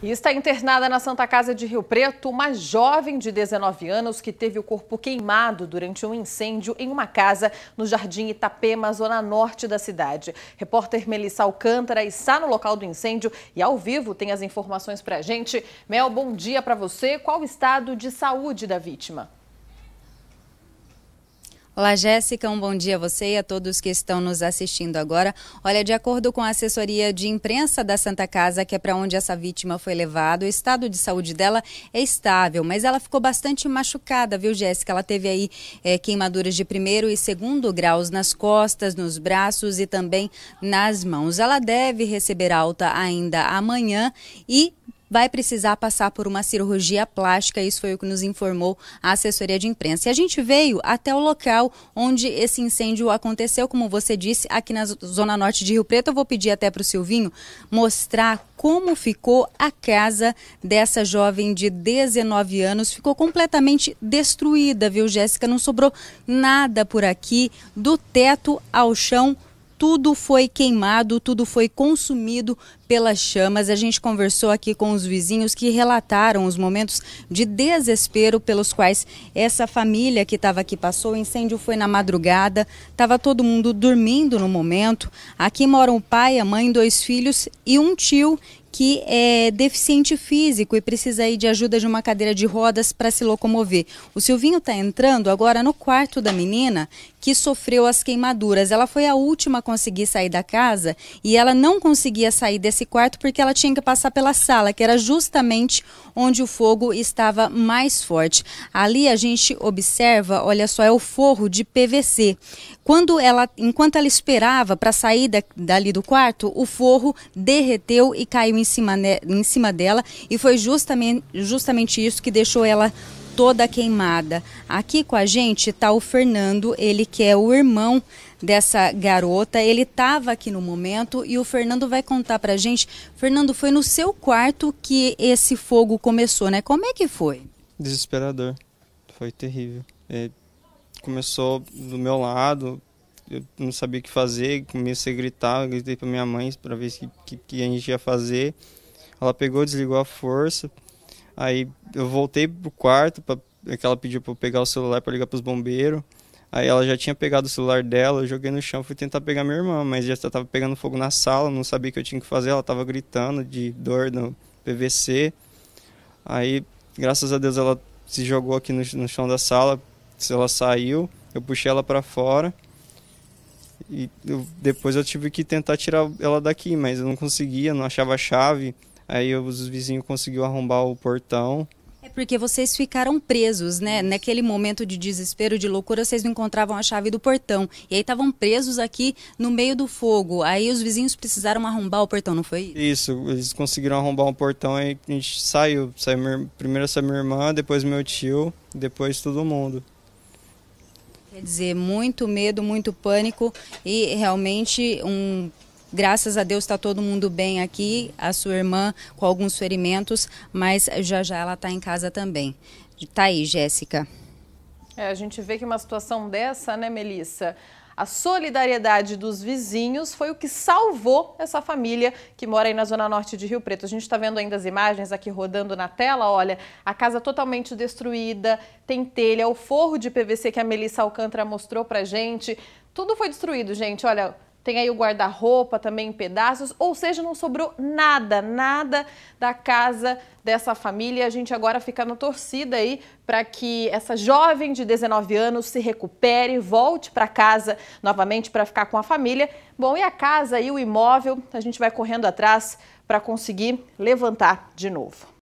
E está internada na Santa Casa de Rio Preto uma jovem de 19 anos que teve o corpo queimado durante um incêndio em uma casa no Jardim Itapema, zona norte da cidade. Repórter Melissa Alcântara está no local do incêndio e ao vivo tem as informações para a gente. Mel, bom dia para você. Qual o estado de saúde da vítima? Olá, Jéssica, um bom dia a você e a todos que estão nos assistindo agora. Olha, de acordo com a assessoria de imprensa da Santa Casa, que é para onde essa vítima foi levada, o estado de saúde dela é estável, mas ela ficou bastante machucada, viu, Jéssica? Ela teve aí é, queimaduras de primeiro e segundo graus nas costas, nos braços e também nas mãos. Ela deve receber alta ainda amanhã e vai precisar passar por uma cirurgia plástica. Isso foi o que nos informou a assessoria de imprensa. E a gente veio até o local onde esse incêndio aconteceu, como você disse, aqui na zona norte de Rio Preto. Eu vou pedir até para o Silvinho mostrar como ficou a casa dessa jovem de 19 anos. Ficou completamente destruída, viu, Jéssica? Não sobrou nada por aqui, do teto ao chão tudo foi queimado, tudo foi consumido pelas chamas. A gente conversou aqui com os vizinhos que relataram os momentos de desespero pelos quais essa família que estava aqui passou. O incêndio foi na madrugada, estava todo mundo dormindo no momento. Aqui moram o pai, a mãe, dois filhos e um tio que é deficiente físico e precisa aí de ajuda de uma cadeira de rodas para se locomover. O Silvinho está entrando agora no quarto da menina que sofreu as queimaduras. Ela foi a última a conseguir sair da casa e ela não conseguia sair desse quarto porque ela tinha que passar pela sala, que era justamente onde o fogo estava mais forte. Ali a gente observa, olha só, é o forro de PVC. Quando ela, enquanto ela esperava para sair da, dali do quarto, o forro derreteu e caiu em cima, né, em cima dela e foi justamente, justamente isso que deixou ela toda queimada. Aqui com a gente está o Fernando, ele que é o irmão dessa garota. Ele estava aqui no momento e o Fernando vai contar para a gente. Fernando, foi no seu quarto que esse fogo começou, né? Como é que foi? Desesperador. Foi terrível. É, começou do meu lado, eu não sabia o que fazer, comecei a gritar, gritei para minha mãe para ver o que, que, que, a gente ia fazer. Ela pegou, desligou a força. Aí eu voltei pro quarto, para é que ela pediu para eu pegar o celular para ligar para os bombeiros. Aí ela já tinha pegado o celular dela, eu joguei no chão, fui tentar pegar minha irmã, mas já estava pegando fogo na sala, não sabia o que eu tinha que fazer, ela estava gritando de dor no PVC. Aí, graças a Deus, ela se jogou aqui no, no chão da sala, ela saiu, eu puxei ela para fora. E eu, depois eu tive que tentar tirar ela daqui, mas eu não conseguia, não achava a chave. Aí os vizinhos conseguiu arrombar o portão. É porque vocês ficaram presos, né? Naquele momento de desespero, de loucura, vocês não encontravam a chave do portão. E aí estavam presos aqui no meio do fogo. Aí os vizinhos precisaram arrombar o portão, não foi isso? Isso, eles conseguiram arrombar um portão aí a gente saiu. saiu primeiro saiu minha irmã, depois meu tio, depois todo mundo. Quer dizer, muito medo, muito pânico e realmente um graças a Deus está todo mundo bem aqui, a sua irmã com alguns ferimentos, mas já já ela está em casa também. Tá aí, Jéssica. É, a gente vê que uma situação dessa, né, Melissa? A solidariedade dos vizinhos foi o que salvou essa família que mora aí na zona norte de Rio Preto. A gente está vendo ainda as imagens aqui rodando na tela, olha, a casa totalmente destruída, tem telha, o forro de PVC que a Melissa Alcântara mostrou para gente. Tudo foi destruído, gente, olha... Tem aí o guarda-roupa também em pedaços, ou seja, não sobrou nada, nada da casa dessa família. A gente agora fica na torcida aí para que essa jovem de 19 anos se recupere, volte para casa novamente para ficar com a família. Bom, e a casa e o imóvel, a gente vai correndo atrás para conseguir levantar de novo.